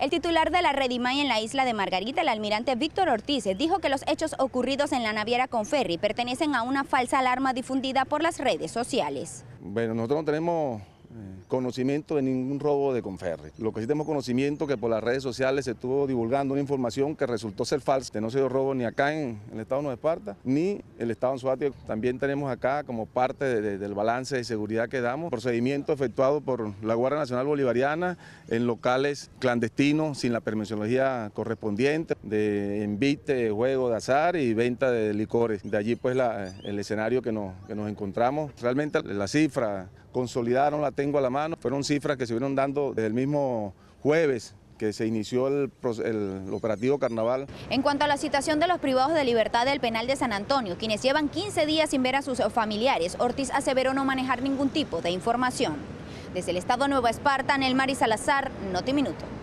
El titular de la Redimay en la isla de Margarita, el almirante Víctor Ortiz, dijo que los hechos ocurridos en la naviera con ferry pertenecen a una falsa alarma difundida por las redes sociales. Bueno, nosotros no tenemos conocimiento de ningún robo de Conferri. Lo que sí tenemos conocimiento que por las redes sociales se estuvo divulgando una información que resultó ser falsa, que no se dio robo ni acá en el estado de Nueva Esparta, ni el estado de Suárez. También tenemos acá como parte del balance de seguridad que damos, procedimiento efectuado por la Guardia Nacional Bolivariana en locales clandestinos sin la permisología correspondiente, de envite, juego de azar y venta de licores. De allí pues el escenario que nos encontramos. Realmente la cifra consolidaron, la tengo a la mano. Fueron cifras que se vieron dando desde el mismo jueves que se inició el, operativo Carnaval. En cuanto a la situación de los privados de libertad del penal de San Antonio, quienes llevan 15 días sin ver a sus familiares, Ortiz aseveró no manejar ningún tipo de información. Desde el Estado Nueva Esparta, Nelmari Salazar, Noti Minuto.